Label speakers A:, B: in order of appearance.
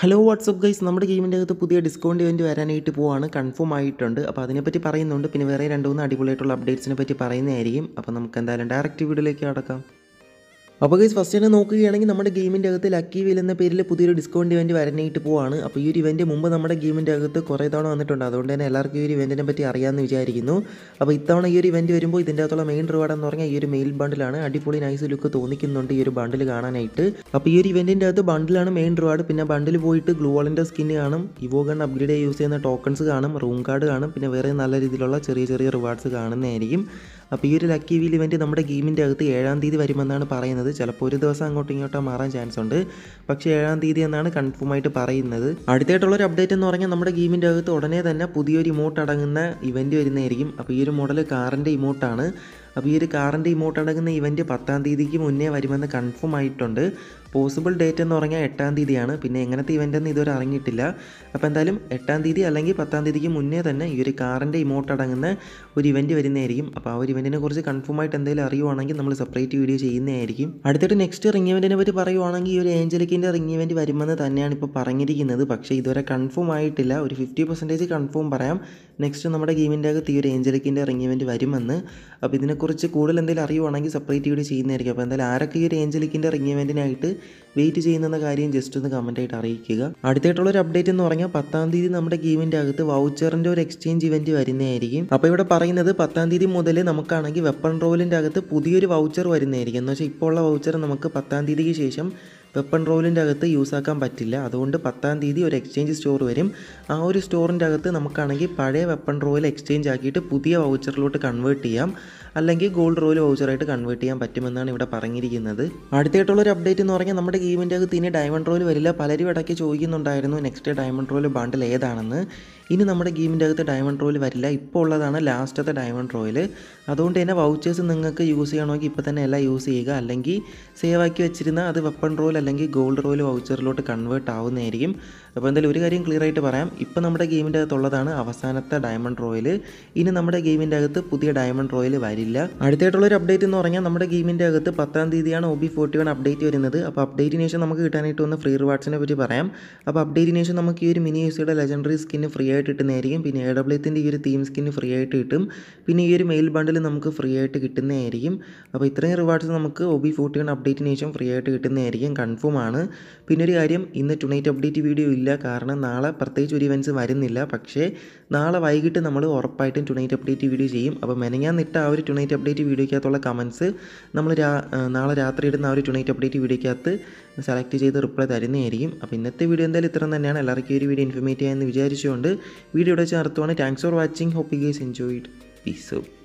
A: hello WhatsApp guys നമ്മുടെ ഗെയിമിൻ്റെ അകത്ത് പുതിയ ഡിസ്കൗണ്ട് ഇവൻറ്റ് വരാനായിട്ട് പോവാണ് കൺഫേം ആയിട്ടുണ്ട് അപ്പോൾ അതിനെപ്പറ്റി പറയുന്നുണ്ട് പിന്നെ വേറെ രണ്ട് മൂന്ന് അടിപൊളിയായിട്ടുള്ള അപ്ഡേറ്റ്സിനെ പറ്റി പറയുന്നതായിരിക്കും അപ്പോൾ നമുക്ക് എന്തായാലും ഡയറക്റ്റ് വീഡിയോയിലേക്ക് അടക്കാം അപ്പോൾ ഗൈസ് ഫസ്റ്റ് തന്നെ നോക്കുകയാണെങ്കിൽ നമ്മുടെ ഗെയിമിൻ്റെ അകത്ത് ലക്കി വീൽ എന്ന പേരിൽ പുതിയൊരു ഡിസ്കൗണ്ട് ഇവൻറ്റ് വരാനായിട്ട് പോവാണ് അപ്പോൾ ഈ ഒരു ഇവൻറ്റ് മുമ്പ് നമ്മുടെ ഗെയിമിൻ്റെ അകത്ത് കുറേ തവണ വന്നിട്ടുണ്ട് അതുകൊണ്ട് തന്നെ എല്ലാവർക്കും ഈ ഒരു ഇവൻറ്റിനെ പറ്റി അറിയാമെന്ന് വിചാരിക്കുന്നു അപ്പോൾ ഇത്തവണ ഈ ഒരു ഇവൻറ്റ് വരുമ്പോൾ ഇതിൻ്റെ അകത്തുള്ള മെയിൻ റിവാർഡ് എന്ന് പറഞ്ഞാൽ ഈ ഒരു മെയിൽ ബണ്ടിലാണ് അടിപൊളി നൈസ് ലുക്ക് തോന്നിക്കുന്നുണ്ട് ഈ ഒരു ബണ്ടിൽ കാണാനായിട്ട് അപ്പോൾ ഈ ഒരു ഇവൻറ്റിൻ്റെ അകത്ത് ബണ്ടിലാണ് മെയിൻ റിവാർഡ് പിന്നെ ബണ്ടിൽ പോയിട്ട് ഗ്ലൂവോളിൻ്റെ സ്കിന്ന് കാണും ഇവോ ഗൺ അപ്ഗ്രേഡ് യൂസ് ചെയ്യുന്ന ടോക്കൺസ് കാണും റൂം കാർഡ് കാണും പിന്നെ വേറെ നല്ല രീതിയിലുള്ള ചെറിയ ചെറിയ റിവാർഡ്സ് കാണുന്നതായിരിക്കും അപ്പോൾ ഈ ഒരു ലക്കി വീൽ ഇവൻറ്റ് നമ്മുടെ ഗെയിമിൻ്റെ അകത്ത് ഏഴാം തീയതി വരുമെന്നാണ് പറയുന്നത് ചിലപ്പോൾ ഒരു ദിവസം അങ്ങോട്ടും ഇങ്ങോട്ടോ മാറാൻ ചാൻസ് ഉണ്ട് പക്ഷേ ഏഴാം തീയതി എന്നാണ് കൺഫേം ആയിട്ട് പറയുന്നത് അടുത്തായിട്ടുള്ളൊരു അപ്ഡേറ്റ് എന്ന് പറഞ്ഞാൽ നമ്മുടെ ഗെയിമിൻ്റെ അകത്ത് ഉടനെ തന്നെ പുതിയൊരു ഇമോട്ട് അടങ്ങുന്ന ഇവൻറ്റ് വരുന്നതായിരിക്കും അപ്പോൾ ഈ ഒരു മോഡൽ കാറിൻ്റെ ഇമോട്ടാണ് അപ്പോൾ ഈ ഒരു കാറിൻ്റെ ഇമോട്ട് അടങ്ങുന്ന ഇവൻറ്റ് പത്താം തീയതിക്ക് മുന്നേ വരുമെന്ന് കൺഫേം ആയിട്ടുണ്ട് പോസിബിൾ ഡേറ്റ് എന്ന് പറഞ്ഞാൽ എട്ടാം തീയതിയാണ് പിന്നെ എങ്ങനത്തെ ഇവൻ്റ് എന്ന് ഇതുവരെ അറിഞ്ഞിട്ടില്ല അപ്പോൾ എന്തായാലും എട്ടാം തീയതി അല്ലെങ്കിൽ പത്താം തീയതിക്ക് മുന്നേ തന്നെ ഈ ഒരു കാറിൻ്റെ ഇമോട്ട് അടങ്ങുന്ന ഒരു ഇവൻറ്റ് വരുന്നതായിരിക്കും അപ്പോൾ ആ ഒരു ഇവൻറ്റിനെ കുറിച്ച് കൺഫേം ആയിട്ട് എന്തെങ്കിലും അറിയുവാണെങ്കിൽ നമ്മൾ സെപ്പറേറ്റ് വീഡിയോ ചെയ്യുന്നതായിരിക്കും അടുത്തിട്ട് നെക്സ്റ്റ് റിംഗ് ഇവൻറ്റിനെ പറ്റി പറയുവാണെങ്കിൽ ഈ ഒരു ഏഞ്ചലിക്കിൻ്റെ റിംഗ് ഇവൻറ്റ് വരുമെന്ന് തന്നെയാണ് ഇപ്പോൾ പറഞ്ഞിരിക്കുന്നത് പക്ഷേ ഇതുവരെ കൺഫേം ആയിട്ടില്ല ഒരു ഫിഫ്റ്റി പെർസെൻറ്റേജ് കൺഫേം പറയാം നെക്സ്റ്റ് നമ്മുടെ ഗെയിമിൻ്റെ അകത്ത് ഈ ഒരു ഏഞ്ചലിക്കിൻ്റെ റിംഗ് ഇവൻറ്റ് വരുമെന്ന് അപ്പോൾ ഇതിനെ ഇതിനെക്കുറിച്ച് കൂടുതൽ എന്തെങ്കിലും അറിയുവാണെങ്കിൽ സെപ്പറേറ്റ് വീഡിയോ ചെയ്യുന്നതായിരിക്കും അപ്പോൾ എന്തായാലും ആരൊക്കെ ഈ ഒരു ഏഞ്ചലിക്കിൻ്റെ റിംഗ് ഇവൻറ്റിനായിട്ട് വെയിറ്റ് ചെയ്യുന്നെന്ന കാര്യം ജസ്റ്റ് ഒന്ന് ആയിട്ട് അറിയിക്കുക അടുത്തായിട്ടുള്ള ഒരു അപ്ഡേറ്റ് എന്ന് പറഞ്ഞാൽ പത്താം തീയതി നമ്മുടെ ഗെയിമിൻ്റെ അകത്ത് വൗച്ചറിൻ്റെ ഒരു എക്സ്ചേഞ്ച് ഇവൻറ്റ് വരുന്നതായിരിക്കും അപ്പോൾ ഇവിടെ പറയുന്നത് പത്താം തീയതി മുതൽ നമുക്കാണെങ്കിൽ വെപ്പൺ റോലിൻ്റെ അകത്ത് പുതിയൊരു വൗച്ചർ വരുന്നതായിരിക്കും എന്ന് വെച്ചാൽ ഇപ്പോൾ ഉള്ള വൗച്ചർ നമുക്ക് പത്താം തീയതിക്ക് ശേഷം വെപ്പൺ റോലിൻ്റെ അകത്ത് യൂസ് ആക്കാൻ പറ്റില്ല അതുകൊണ്ട് പത്താം തീയതി ഒരു എക്സ്ചേഞ്ച് സ്റ്റോർ വരും ആ ഒരു സ്റ്റോറിൻ്റെ അകത്ത് നമുക്കാണെങ്കിൽ പഴയ വെപ്പൺ റോയിൽ എക്സ്ചേഞ്ച് ആക്കിയിട്ട് പുതിയ വൗച്ചറിലോട്ട് കൺവേർട്ട് ചെയ്യാം അല്ലെങ്കിൽ ഗോൾഡ് റോയിൽ വൗച്ചറായിട്ട് കൺവേർട്ട് ചെയ്യാൻ പറ്റുമെന്നാണ് ഇവിടെ പറഞ്ഞിരിക്കുന്നത് അടുത്തായിട്ടുള്ള ഒരു അപ്ഡേറ്റ് എന്ന് പറഞ്ഞാൽ നമ്മുടെ ഗെയിമിൻ്റെ അകത്ത് ഇനി ഡയമണ്ട് റോയിൽ വരില്ല പലരും ഇടയ്ക്ക് ചോദിക്കുന്നുണ്ടായിരുന്നു നെക്സ്റ്റ് ഡയമണ്ട് റോയിൽ ബാണ്ടിൽ ഏതാണെന്ന് ഇനി നമ്മുടെ ഗെയിമിൻ്റെ അകത്ത് ഡയമണ്ട് റോയിൽ വരില്ല ഇപ്പോൾ ഉള്ളതാണ് ലാസ്റ്റത്തെ ഡയമണ്ട് റോയിൽ അതുകൊണ്ട് തന്നെ വൗച്ചേഴ്സ് നിങ്ങൾക്ക് യൂസ് ചെയ്യണമെങ്കിൽ ഇപ്പോൾ തന്നെ എല്ലാം യൂസ് ചെയ്യുക അല്ലെങ്കിൽ സേവ് ആക്കി വെച്ചിരുന്ന അത് വെപ്പൺ റോയിൽ അല്ലെങ്കിൽ ഗോൾഡ് റോയിൽ വൗച്ചറിലോട്ട് കൺവേർട്ട് ആവുന്നതായിരിക്കും അപ്പോൾ എന്തായാലും ഒരു കാര്യം ക്ലിയർ ആയിട്ട് പറയാം ഇപ്പോൾ നമ്മുടെ ഗെയിമിൻ്റെ അകത്തുള്ളതാണ് അവസാനത്തെ ഡയമണ്ട് റോയിൽ ഇനി നമ്മുടെ ഗെയിമിൻ്റെ അകത്ത് പുതിയ ഡയമണ്ട് റോയിൽ വരില്ല അടുത്തായിട്ടുള്ളൊരു അപ്ഡേറ്റ് എന്ന് പറഞ്ഞാൽ നമ്മുടെ ഗെയിമിൻ്റെ അകത്ത് പത്താം തീയതിയാണ് O B forty one update വരുന്നത് അപ്പോൾ അപ്ഡേറ്റിന് ശേഷം നമുക്ക് കിട്ടാനായിട്ട് വന്ന ഫ്രീ റിവാർഡ്സിനെ പറ്റി പറയാം അപ്പോൾ അപ്ഡേറ്റിന് ശേഷം നമുക്ക് ഈ ഒരു മിനി യൂസിയുടെ ലെജൻഡറി സ്കിന് ഫ്രീ ആയിട്ട് കിട്ടുന്നതായിരിക്കും പിന്നെ എ എത്തിൻ്റെ ഈ ഒരു തീം സ്കിന്ന് ഫ്രീ ആയിട്ട് കിട്ടും പിന്നെ ഈ ഒരു മെയിൽ ബണ്ടിൽ നമുക്ക് ഫ്രീ ആയിട്ട് കിട്ടുന്നതായിരിക്കും അപ്പോൾ ഇത്രയും റിവാർഡ്സ് നമുക്ക് ഒബി ഫോർട്ടി വൺ അപ്ഡേറ്റിന് ശേഷം ഫ്രീ ആയിട്ട് കിട്ടുന്നതായിരിക്കും കൺഫേം ആണ് പിന്നെ ഒരു കാര്യം ഇന്ന് ടുണൈറ്റ് അപ്ഡേറ്റ് വീഡിയോ ഇല്ല കാരണം നാളെ പ്രത്യേകിച്ച് ഒരു ഇവൻസ് വരുന്നില്ല പക്ഷേ നാളെ വൈകിട്ട് നമ്മൾ ഉറപ്പായിട്ടും ടുണൈറ്റ് അപ്ഡേറ്റ് വീഡിയോ ചെയ്യും അപ്പോൾ നിട്ട ആ ഒരു ടുണൈറ്റ് അപ്ഡേറ്റ് വീഡിയോയ്ക്കകത്തുള്ള കമൻസ് നമ്മൾ നാളെ രാത്രി ഇടുന്ന ആ ഒരു ടുണൈറ്റ് അപ്ഡേറ്റ് വീഡിയോയ്ക്കകത്ത് സെലക്ട് ചെയ്ത് റിപ്ലൈ തരുന്നതായിരിക്കും അപ്പോൾ ഇന്നത്തെ വീഡിയോ എന്തായാലും ഇത്രയും തന്നെയാണ് എല്ലാവർക്കും ഈ ഒരു വീഡിയോ ഇൻഫർമേറ്റ് ചെയ്യാമെന്ന് വിചാരിച്ചുകൊണ്ട് വീഡിയോ ഇവിടെ ചേർത്തുവാണ് thanks for watching hope you guys enjoy it peace out